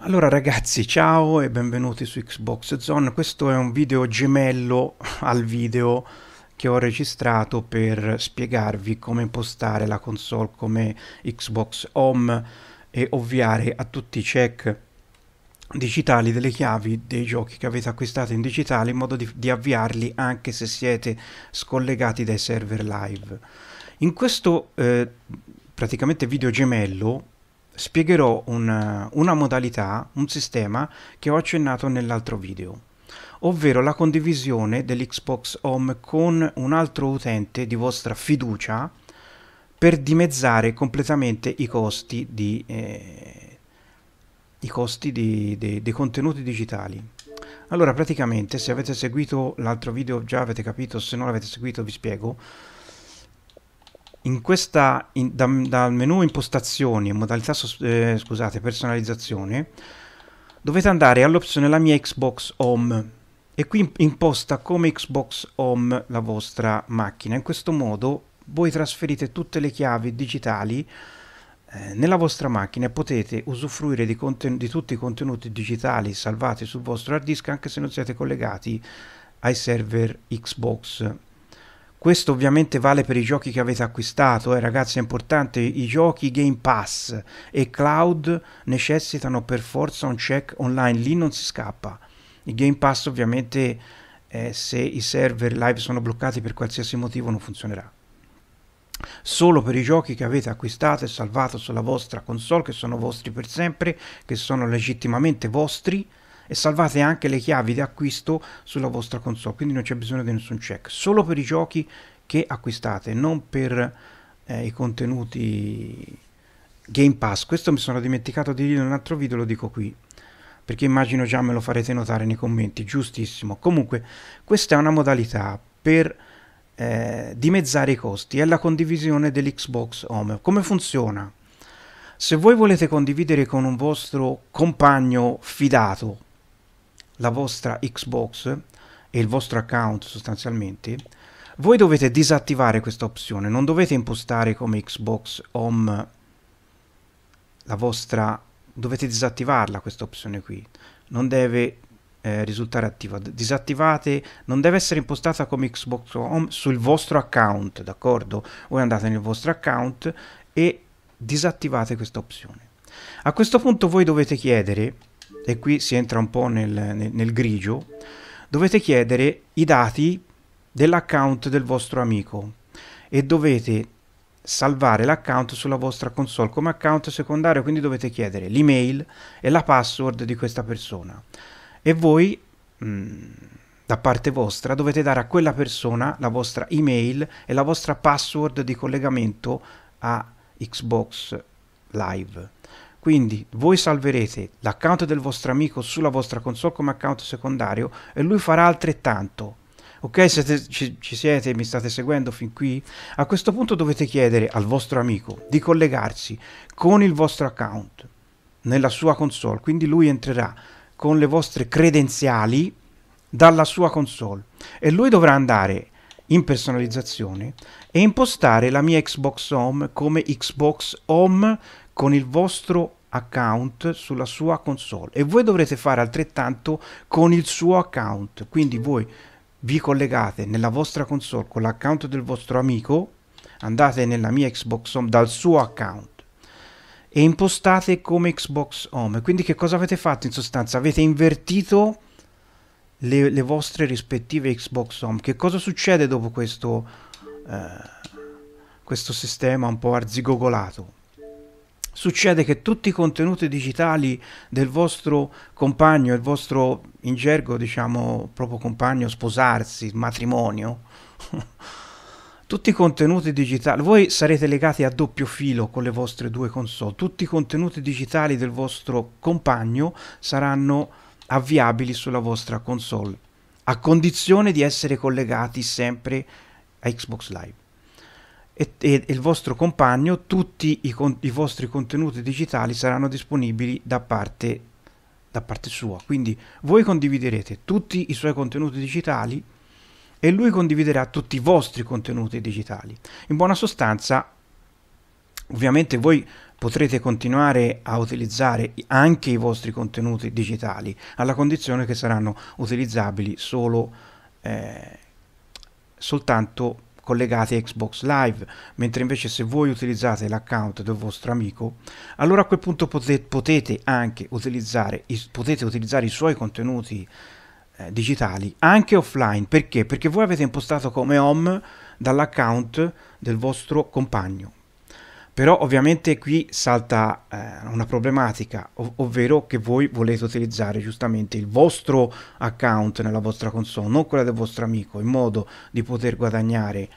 Allora ragazzi, ciao e benvenuti su Xbox Zone. Questo è un video gemello al video che ho registrato per spiegarvi come impostare la console come Xbox Home e ovviare a tutti i check digitali delle chiavi dei giochi che avete acquistato in digitale in modo di, di avviarli anche se siete scollegati dai server live. In questo eh, praticamente video gemello spiegherò una, una modalità, un sistema che ho accennato nell'altro video, ovvero la condivisione dell'Xbox Home con un altro utente di vostra fiducia per dimezzare completamente i costi, di, eh, i costi di, di, dei contenuti digitali. Allora, praticamente, se avete seguito l'altro video già avete capito, se non l'avete seguito vi spiego in questa, in, da, dal menu impostazioni e modalità eh, scusate, personalizzazione dovete andare all'opzione la mia Xbox Home e qui imposta come Xbox Home la vostra macchina. In questo modo voi trasferite tutte le chiavi digitali eh, nella vostra macchina e potete usufruire di, di tutti i contenuti digitali salvati sul vostro hard disk anche se non siete collegati ai server Xbox questo ovviamente vale per i giochi che avete acquistato, eh, ragazzi, è importante, i giochi Game Pass e cloud necessitano per forza un check online, lì non si scappa. I Game Pass ovviamente eh, se i server live sono bloccati per qualsiasi motivo non funzionerà. Solo per i giochi che avete acquistato e salvato sulla vostra console, che sono vostri per sempre, che sono legittimamente vostri, e salvate anche le chiavi di acquisto sulla vostra console, quindi non c'è bisogno di nessun check, solo per i giochi che acquistate, non per eh, i contenuti Game Pass. Questo mi sono dimenticato di dire in un altro video, lo dico qui, perché immagino già me lo farete notare nei commenti, giustissimo. Comunque, questa è una modalità per eh, dimezzare i costi, è la condivisione dell'Xbox Home. Come funziona? Se voi volete condividere con un vostro compagno fidato, la vostra Xbox e il vostro account sostanzialmente, voi dovete disattivare questa opzione, non dovete impostare come Xbox Home la vostra... dovete disattivarla questa opzione qui, non deve eh, risultare attiva, disattivate, non deve essere impostata come Xbox Home sul vostro account, d'accordo? Voi andate nel vostro account e disattivate questa opzione. A questo punto voi dovete chiedere e qui si entra un po' nel, nel, nel grigio, dovete chiedere i dati dell'account del vostro amico e dovete salvare l'account sulla vostra console come account secondario, quindi dovete chiedere l'email e la password di questa persona. E voi, mh, mm, da parte vostra, dovete dare a quella persona la vostra email e la vostra password di collegamento a Xbox Live. Quindi voi salverete l'account del vostro amico sulla vostra console come account secondario e lui farà altrettanto. Ok, siete, ci, ci siete, mi state seguendo fin qui? A questo punto dovete chiedere al vostro amico di collegarsi con il vostro account nella sua console, quindi lui entrerà con le vostre credenziali dalla sua console e lui dovrà andare in personalizzazione e impostare la mia Xbox Home come Xbox Home con il vostro account sulla sua console e voi dovrete fare altrettanto con il suo account quindi voi vi collegate nella vostra console con l'account del vostro amico andate nella mia Xbox Home dal suo account e impostate come Xbox Home quindi che cosa avete fatto in sostanza? avete invertito le, le vostre rispettive Xbox Home che cosa succede dopo questo eh, questo sistema un po' arzigogolato succede che tutti i contenuti digitali del vostro compagno, il vostro in gergo diciamo proprio compagno, sposarsi, matrimonio, tutti i contenuti digitali, voi sarete legati a doppio filo con le vostre due console, tutti i contenuti digitali del vostro compagno saranno avviabili sulla vostra console, a condizione di essere collegati sempre a Xbox Live e, e, il vostro compagno, tutti i, con, i, vostri contenuti digitali saranno disponibili da parte, da parte sua. Quindi voi condividerete tutti i suoi contenuti digitali e lui condividerà tutti i vostri contenuti digitali. In buona sostanza, ovviamente voi potrete continuare a utilizzare anche i vostri contenuti digitali, alla condizione che saranno utilizzabili solo, eh, soltanto collegati a Xbox Live, mentre invece se voi utilizzate l'account del vostro amico, allora a quel punto potete, potete anche utilizzare, potete utilizzare i suoi contenuti eh, digitali anche offline perché perché voi avete impostato come home dall'account del vostro compagno però ovviamente qui salta eh, una problematica, ov ovvero che voi volete utilizzare giustamente il vostro account nella vostra console, non quella del vostro amico, in modo di poter guadagnare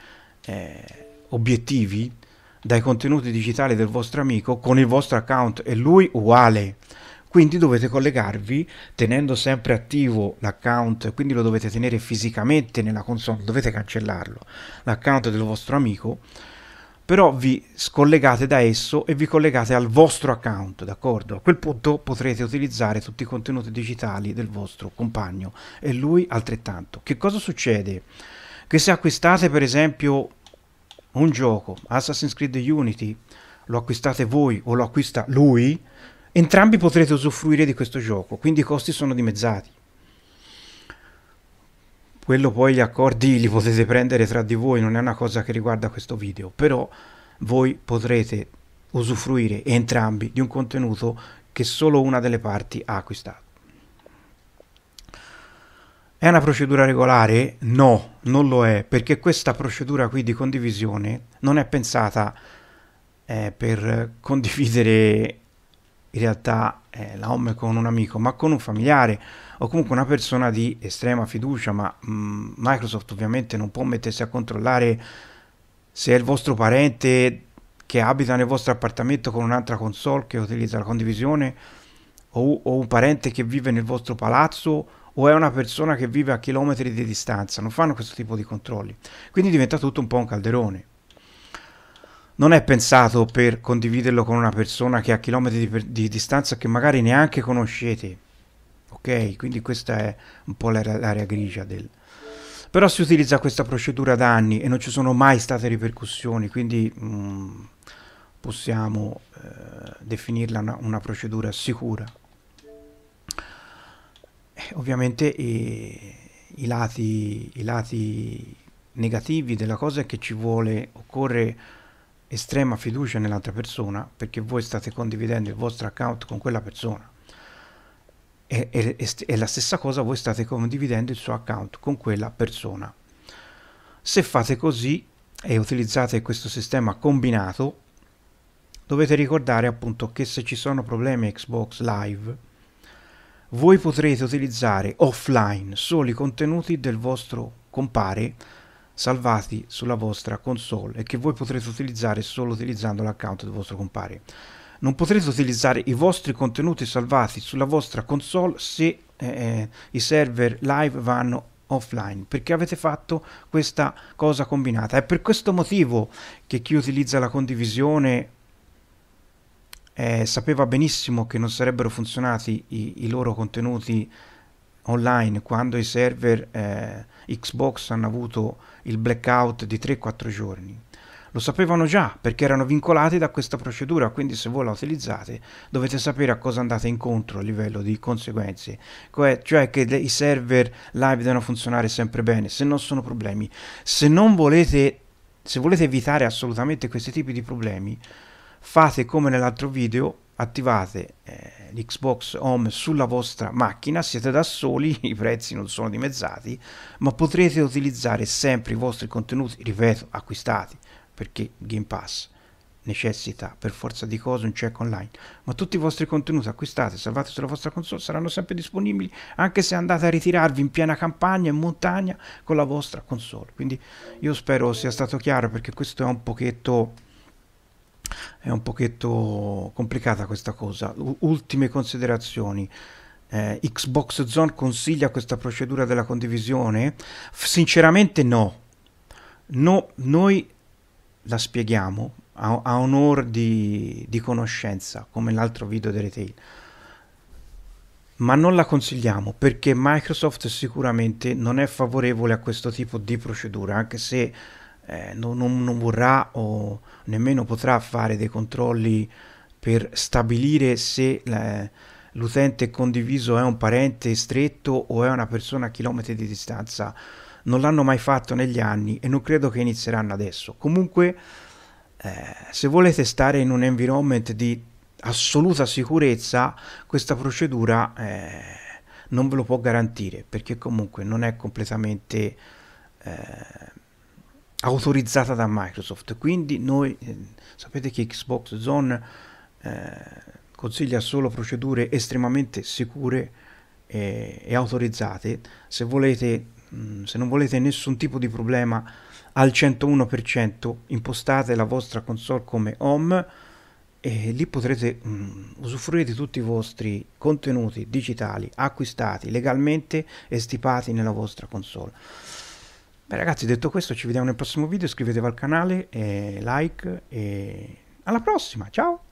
eh, obiettivi dai contenuti digitali del vostro amico con il vostro account e lui uguale quindi dovete collegarvi tenendo sempre attivo l'account quindi lo dovete tenere fisicamente nella console dovete cancellarlo l'account del vostro amico però vi scollegate da esso e vi collegate al vostro account, d'accordo? A quel punto potrete utilizzare tutti i contenuti digitali del vostro compagno e lui altrettanto. Che cosa succede? Che se acquistate per esempio un gioco, Assassin's Creed Unity, lo acquistate voi o lo acquista lui, entrambi potrete usufruire di questo gioco, quindi i costi sono dimezzati quello poi gli accordi li potete prendere tra di voi, non è una cosa che riguarda questo video, però voi potrete usufruire entrambi di un contenuto che solo una delle parti ha acquistato. È una procedura regolare? No, non lo è, perché questa procedura qui di condivisione non è pensata eh, per condividere in realtà eh, la home con un amico, ma con un familiare o comunque una persona di estrema fiducia, ma mh, mm, Microsoft ovviamente non può mettersi a controllare se è il vostro parente che abita nel vostro appartamento con un'altra console che utilizza la condivisione o, o un parente che vive nel vostro palazzo o è una persona che vive a chilometri di distanza, non fanno questo tipo di controlli. Quindi diventa tutto un po' un calderone non è pensato per condividerlo con una persona che ha chilometri di, per- di, distanza che magari neanche conoscete. Ok? Quindi questa è un po' l'area, l'area grigia del... Però si utilizza questa procedura da anni e non ci sono mai state ripercussioni, quindi mh, mm, possiamo eh, definirla una, una, procedura sicura. Eh, ovviamente eh, i, lati, i lati negativi della cosa è che ci vuole, occorre estrema fiducia nell'altra persona perché voi state condividendo il vostro account con quella persona e, e, e, la stessa cosa voi state condividendo il suo account con quella persona se fate così e utilizzate questo sistema combinato dovete ricordare appunto che se ci sono problemi Xbox Live voi potrete utilizzare offline solo i contenuti del vostro compare salvati sulla vostra console e che voi potrete utilizzare solo utilizzando l'account del vostro compare. Non potrete utilizzare i vostri contenuti salvati sulla vostra console se eh, eh, i server live vanno offline perché avete fatto questa cosa combinata. È per questo motivo che chi utilizza la condivisione eh, sapeva benissimo che non sarebbero funzionati i, i loro contenuti online quando i server eh, Xbox hanno avuto il blackout di 3-4 giorni. Lo sapevano già perché erano vincolati da questa procedura, quindi se voi la utilizzate dovete sapere a cosa andate incontro a livello di conseguenze, cioè, cioè che i server live devono funzionare sempre bene, se non sono problemi. Se non volete, se volete evitare assolutamente questi tipi di problemi, fate come nell'altro video, attivate eh, l'Xbox Home sulla vostra macchina, siete da soli, i prezzi non sono dimezzati, ma potrete utilizzare sempre i vostri contenuti, ripeto, acquistati, perché Game Pass necessita per forza di cose un check online, ma tutti i vostri contenuti acquistati, e salvati sulla vostra console, saranno sempre disponibili anche se andate a ritirarvi in piena campagna, in montagna, con la vostra console. Quindi io spero sia stato chiaro perché questo è un pochetto è un pochetto complicata questa cosa. U- ultime considerazioni. Eh, Xbox Zone consiglia questa procedura della condivisione? F- sinceramente no. no. Noi la spieghiamo a, a onore di, di, conoscenza, come l'altro video di retail. Ma non la consigliamo perché Microsoft sicuramente non è favorevole a questo tipo di procedura, anche se eh, non, non, non, vorrà o nemmeno potrà fare dei controlli per stabilire se eh, l'utente condiviso è un parente stretto o è una persona a chilometri di distanza. Non l'hanno mai fatto negli anni e non credo che inizieranno adesso. Comunque, eh, se volete stare in un environment di assoluta sicurezza, questa procedura eh, non ve lo può garantire perché comunque non è completamente... Eh, autorizzata da Microsoft. Quindi noi eh, sapete che Xbox Zone eh, consiglia solo procedure estremamente sicure e, eh, e autorizzate. Se, volete, mh, mm, se non volete nessun tipo di problema al 101%, impostate la vostra console come home e lì potrete mh, mm, usufruire di tutti i vostri contenuti digitali acquistati legalmente e stipati nella vostra console. Beh ragazzi, detto questo ci vediamo nel prossimo video, iscrivetevi al canale, e like e alla prossima, ciao!